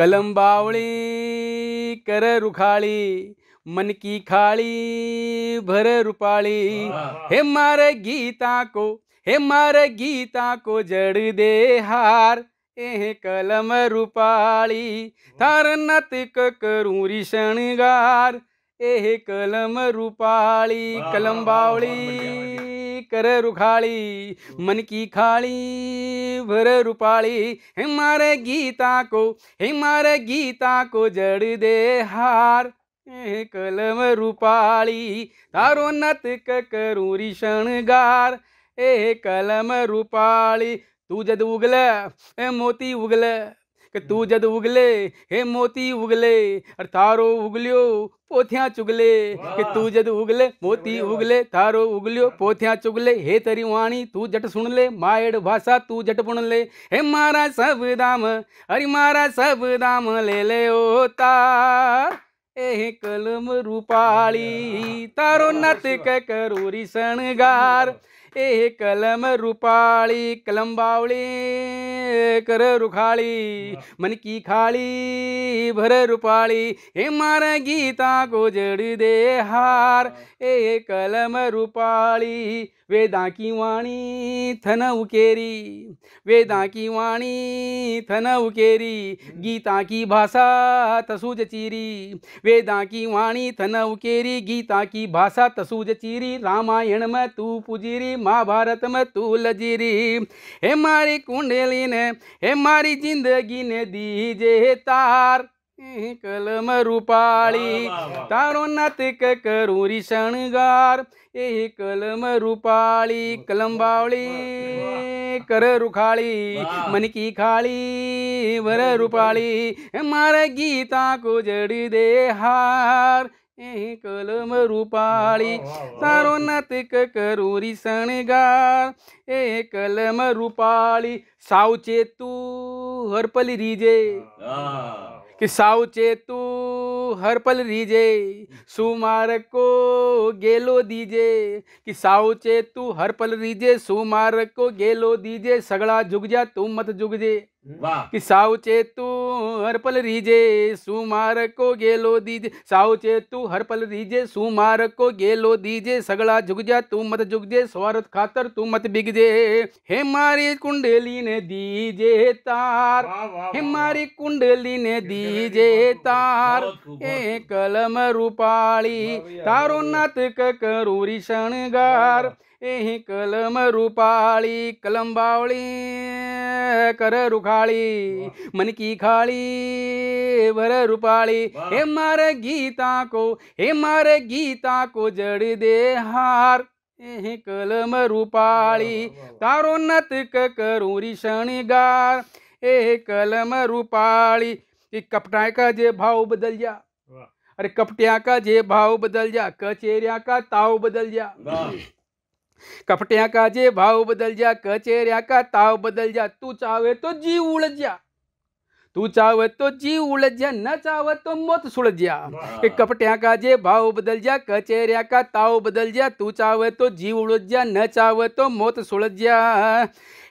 कलम बावली कर रुखाली मन की खाली भर रुपाली हे मारे गीता को हे मारे गीता को जड़ दे हार एह कलम रूपाली थार नतिक करूरी शृंगार एह कलम रूपाली कलम बावली कर रुखाली मन की खाली भर रूपाली हे मारे गीता को हे मारे गीता को जड़ दे हार हे कलम रूपाली तारो नतक करू शणगार ए कलम रूपाली तू जद उगल ए मोती उगल के तू जद उगले हे मोती उगले और तारो उगलियो पोथियाँ चुगले कि तू जद उगले मोती उगले तारो उगलियो पोथिया चुगले हे तरी वाणी तू जट सुन ले मायड़ भाषा तू जट बुन ले हे मारा सब दाम अरे मारा सब दाम ले ले ओ तार ए कलम रूपाली तारो नत के करूरी सणगार ए कलम रूपाली कलम बावली कर रुखाली मन की खाली भर रूपाली हे मार गीता को जड़ दे हार ए कलम रूपाली वेदा की वाणी थन उकेरी वेदा हम्म। की वाणी थन उकेरी हम्म। गीता की भाषा तसुज चीरी वेदा की वाणी थन उकेरी गीता की भाषा तसुज चीरी रामायण में तू पुजीरी महाभारत में तू लजीरी हे मारी कुंडली ने हे मारी जिंदगी ने दीजे तार कलम रूपाली तारो करू रि शणगार ए कलम रूपाली कलम बावली कर रुखाली मन की खाली वर रूपाली मारे गीता को जड़ दे हार यही कलम रूपाली सारो नतिक करूरी सणगार ए कलम रूपाली सावचे तू हरपल रीजे कि सावचे तू हरपल रीजे सुमार को गेलो दीजे कि सावचे तू हरपल रीजे सुमार को गेलो दीजे सगड़ा झुक जा तू मत झुक जे કે સાવચેતું હરપલ રીજે સુમારકો ગેલો દીજે સાવચેતું હરપલ રીજે સુમારકો ગેલો દીજે સગળા જુગજા તું મત જુગજે સ્વાર્થ ખાતર તું મત બીગજે હે મારી કુંડલીને દીજે તાર હે મારી કુંડલીને દીજે તાર એ કલમ રૂપાળી તારો નાતક કરૂરી શણગાર એ કલમ રૂપાળી કલમ બાવળી कर रुखाड़ी मन की खाली भर रूपाली हे मारे गीता को हे मारे गीता को जड़ दे हार कलम रूपाली तारो नत नतक करूरी गार ए कलम रूपाळी की का जे भाव बदल जा अरे कपटिया का जे भाव बदल जा कचेरिया का ताव बदल जा कपट्या का जे भाव बदल जा कचेरिया का ताव बदल जा तू चावे तो जी उलझ जा तू चाहे तो जी उलझ जा न चाहे तो मौत सुलझ जा कपट्या का जे भाव बदल जा कचेरिया का ताव बदल जा तू चाहे तो जी उलझ जा न चाहे तो मौत सुलझ जा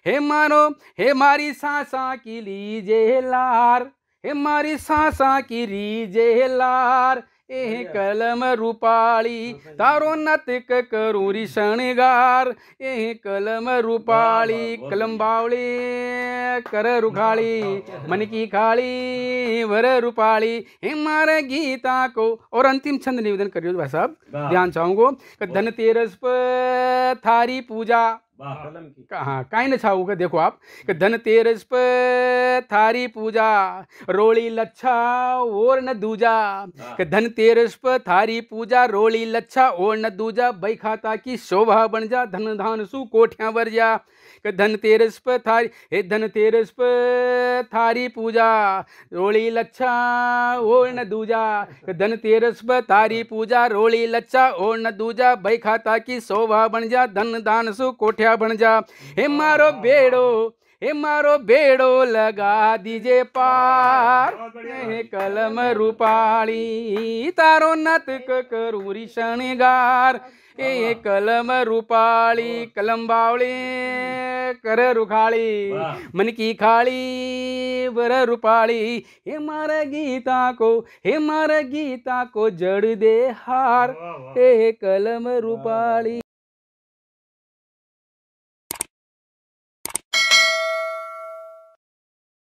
हे मारो हे मारी सासा की लीजे लार हे मारी सासा की लीजे लार ए कलम रूपाळी तारोन्नतिक करूरी शणगार ए कलम रूपाळी कलम बावळी कर रुखाळी मन की खाली वर रूपाली हे मारे गीता को और अंतिम छंद निवेदन करियो भाई साहब ध्यान चाहूंगो धनतेरस पर थारी पूजा हाँ काई न छाऊंगा देखो आप धनतेरस पर थारी पूजा रोली लच्छा ओर न दूजा हाँ। धन तेरस पर थारी पूजा रोली लच्छा ओर न दूजा बई खाता की शोभा बन जा धन धान सु कोठियाँ बर जा धन तेरस पर थारी हे धन तेरस पर थारी पूजा रोली लच्छा ओर न दूजा धन तेरस पर थारी पूजा रोली लच्छा ओर न दूजा बई खाता की शोभा बन जा धन धान सु कोठिया बन जा हे हाँ, मारो हाँ, बेड़ो हे मारो बेड़ो लगा दीजे पार हे कलम रूपाली तारो नतक री शनिगार ए कलम रूपाली कलम बावली कर रुखाली मन की खाली वर रूपाली हे मार गीता को हे मार गीता को जड़ दे हार ए कलम रूपाली